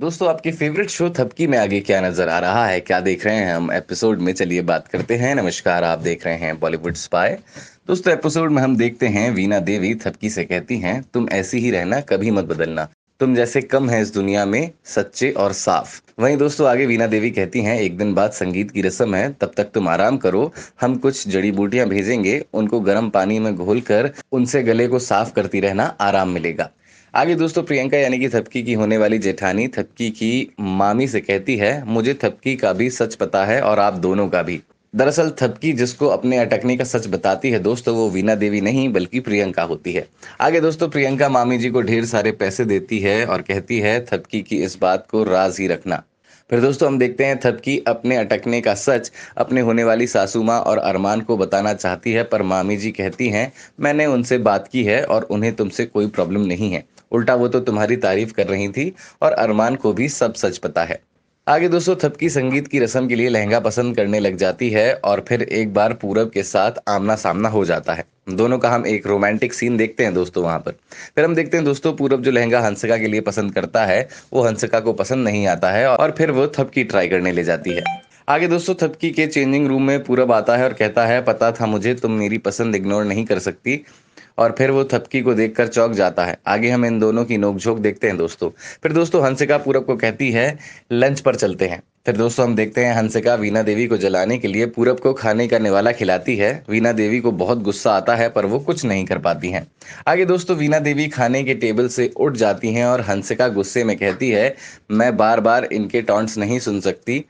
दोस्तों आपके favourite show थपकी में आगे क्या नजर आ रहा है क्या देख रहे हैं हम एपिसोड में चलिए बात करते हैं नमस्कार आप देख रहे हैं बॉलीवुड स्पाई दोस्तों एपिसोड में हम देखते हैं वीना देवी थपकी से कहती हैं तुम ऐसी ही रहना कभी मत बदलना तुम जैसे कम है इस दुनिया में सच्चे और साफ वहीं दोस्तों आगे वीना देवी कहती हैं एक दिन बाद संगीत की रस्म है तब तक तुम आराम करो हम कुछ जड़ी बूटियां भेजेंगे उनको गर्म पानी में घोल कर उनसे गले को साफ करती रहना आराम मिलेगा आगे दोस्तों प्रियंका यानी कि थपकी की होने वाली जेठानी थपकी की मामी से कहती है मुझे थपकी का भी सच पता है और आप दोनों का भी दरअसल थपकी जिसको अपने अटकने का सच बताती है दोस्तों वो वीना देवी नहीं बल्कि प्रियंका होती है आगे दोस्तों प्रियंका मामी जी को ढेर सारे पैसे देती है और कहती है थपकी की इस बात को राज ही रखना फिर दोस्तों हम देखते हैं थपकी अपने अटकने का सच अपने होने वाली सासू माँ और अरमान को बताना चाहती है पर मामी जी कहती हैं मैंने उनसे बात की है और उन्हें तुमसे कोई प्रॉब्लम नहीं है उल्टा वो तो तुम्हारी तारीफ कर रही थी और अरमान को भी सब सच पता है आगे दोस्तों थपकी संगीत की रस्म के लिए लहंगा पसंद करने लग जाती है और फिर एक बार पूरब के साथ आमना सामना हो जाता है दोनों का हम एक रोमांटिक सीन देखते हैं दोस्तों वहां पर फिर हम देखते हैं दोस्तों पूरब जो लहंगा हंसका के लिए पसंद करता है वो हंसका को पसंद नहीं आता है और फिर वो थपकी ट्राई करने ले जाती है आगे दोस्तों थपकी के चेंजिंग रूम में पूरब आता है और कहता है पता था मुझे तुम मेरी पसंद इग्नोर नहीं कर सकती और फिर वो थपकी को देखकर चौक जाता है आगे हम इन दोनों की नोकझोंक देखते हैं दोस्तों फिर दोस्तों हंसिका पूरब को कहती है लंच पर चलते हैं फिर दोस्तों हम देखते हैं हंसिका वीना देवी को जलाने के लिए पूरब को खाने का निवाला खिलाती है वीना देवी को बहुत गुस्सा आता है पर वो कुछ नहीं कर पाती हैं आगे दोस्तों वीना देवी खाने के टेबल से उठ जाती हैं और हंसिका गुस्से में कहती है मैं बार बार इनके टॉन्ट्स नहीं सुन सकती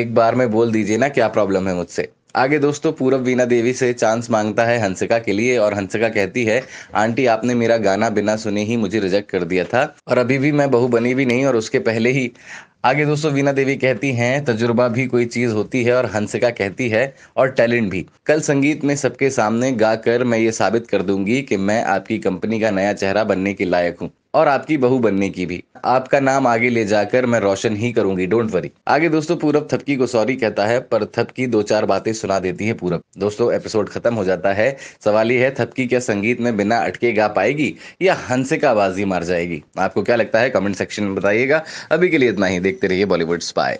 एक बार में बोल दीजिए ना क्या प्रॉब्लम है मुझसे आगे दोस्तों पूरब वीना देवी से चांस मांगता है हंसिका के लिए और हंसिका कहती है आंटी आपने मेरा गाना बिना सुने ही मुझे रिजेक्ट कर दिया था और अभी भी मैं बहू बनी भी नहीं और उसके पहले ही आगे दोस्तों वीना देवी कहती हैं तजुर्बा भी कोई चीज होती है और हंसिका कहती है और टैलेंट भी कल संगीत में सबके सामने गाकर मैं ये साबित कर दूंगी कि मैं आपकी कंपनी का नया चेहरा बनने के लायक हूँ और आपकी बहू बनने की भी आपका नाम आगे ले जाकर मैं रोशन ही करूंगी डोंट वरी आगे दोस्तों पूरब थपकी को सॉरी कहता है पर थपकी दो चार बातें सुना देती है पूरब दोस्तों एपिसोड खत्म हो जाता है सवाल ये है थपकी क्या संगीत में बिना अटके गा पाएगी या का बाजी मार जाएगी आपको क्या लगता है कमेंट सेक्शन में बताइएगा अभी के लिए इतना ही देखते रहिए बॉलीवुड स्पाई